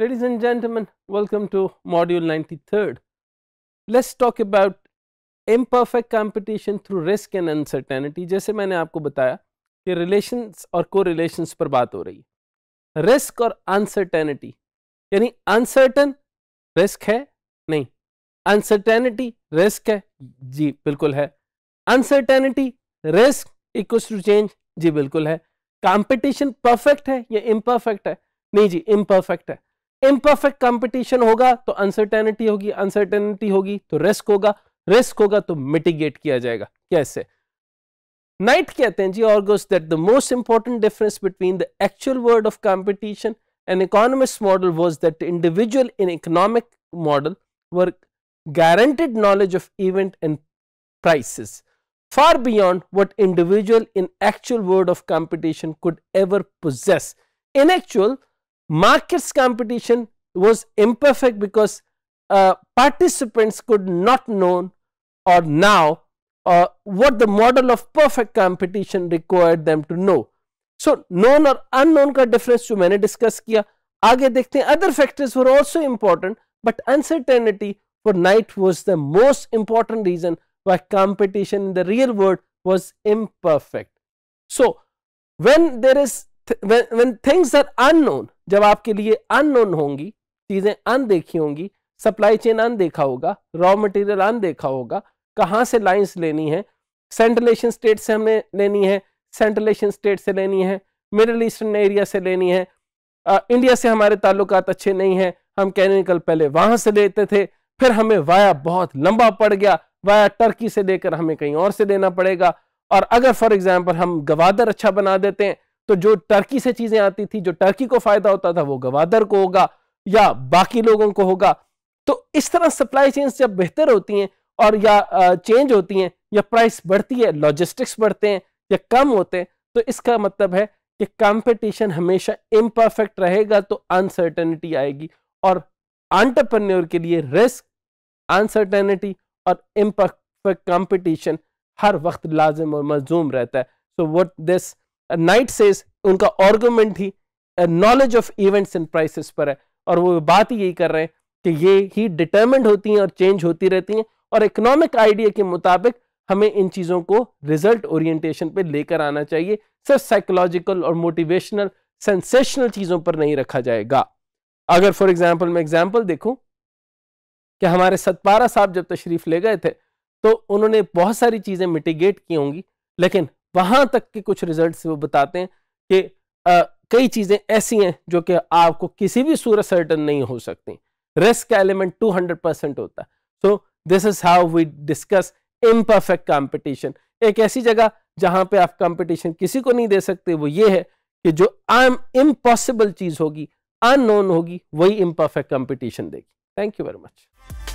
Ladies and gentlemen, welcome to module 93rd. Let us talk about imperfect competition through risk and uncertainty. जैसे मैंने आपको बताया कि relations और correlations पर बात हो रही है रिस्क और अनसर्टेनिटी यानी अनसर्टन रिस्क है नहीं अनसर्टेनिटी रिस्क है जी बिल्कुल है uncertainty risk equal to change जी बिल्कुल है कंपटीशन परफेक्ट है या इम्परफेक्ट है नहीं जी इम्परफेक्ट है इम्परफेक्ट कंपटीशन होगा तो अनसर्टेनिटी होगी अनसर्टेनिटी होगी तो रिस्क होगा रिस्क होगा तो मिटिगेट किया जाएगा कैसे नाइट कहते हैं जी argues that the most important difference between the actual world of competition and economic model was that individual in economic model were guaranteed knowledge of event and prices far beyond what individual in actual world of competition could ever possess in actual markets competition was imperfect because uh, participants could not know or now uh, what the model of perfect competition required them to know. So, known or unknown का difference जो मैंने discuss किया आगे देखते हैं other factors were also important but uncertainty for night was the most important reason why competition in the real world was imperfect. So, when there is th when, when things are unknown जब आपके लिए unknown होंगी चीज़ें अनदेखी होंगी supply chain अनदेखा होगा raw material अनदेखा होगा कहाँ से लाइंस लेनी है सेंट्रलेशन स्टेट से हमें लेनी है सेंट्रलेशन स्टेट से लेनी है मिडल ईस्टर्न एरिया से लेनी है आ, इंडिया से हमारे ताल्लुक अच्छे नहीं हैं हम कैनिकल पहले वहाँ से लेते थे फिर हमें वाया बहुत लंबा पड़ गया वाया टर्की से लेकर हमें कहीं और से देना पड़ेगा और अगर फॉर एग्जाम्पल हम गवादर अच्छा बना देते हैं तो जो टर्की से चीजें आती थी जो टर्की को फायदा होता था वो गवादर को होगा या बाकी लोगों को होगा तो इस तरह सप्लाई चेन्स जब बेहतर होती हैं और या चेंज होती हैं या प्राइस बढ़ती है लॉजिस्टिक्स बढ़ते हैं या कम होते हैं तो इसका मतलब है कि कंपटीशन हमेशा इम्परफेक्ट रहेगा तो अनसर्टेनिटी आएगी और आंटरप्रन्योर के लिए रिस्क अनसर्टेनिटी और इम्परफेक्ट कंपटीशन हर वक्त लाजिम और मजूम रहता है so what this Knight says उनका ऑर्गूमेंट ही knowledge of events and prices पर है और वो बात यही कर रहे हैं कि ये ही डिटर्मेंड होती हैं और चेंज होती रहती हैं और इकोनॉमिक आइडिया के मुताबिक हमें इन चीज़ों को रिजल्ट ओरिएंटेशन पे लेकर आना चाहिए सिर्फ साइकोलॉजिकल और मोटिवेशनल सेंसेशनल चीज़ों पर नहीं रखा जाएगा अगर फॉर एग्जाम्पल मैं एग्जाम्पल देखूँ कि हमारे सतपारा साहब जब तशरीफ ले गए थे तो उन्होंने बहुत सारी चीज़ें मिटिगेट की होंगी लेकिन वहां तक के कुछ रिजल्ट वो बताते हैं कि कई चीज़ें ऐसी हैं जो कि आपको किसी भी सूरत सर्टन नहीं हो सकती रिस्क का एलिमेंट हंड्रेड परसेंट होता है so this is how we discuss imperfect competition एक ऐसी जगह जहां पे आप कंपटीशन किसी को नहीं दे सकते वो ये है कि जो आम इम्पॉसिबल चीज़ होगी अननोन होगी वही इम्परफेक्ट कंपटीशन देगी थैंक यू वेरी मच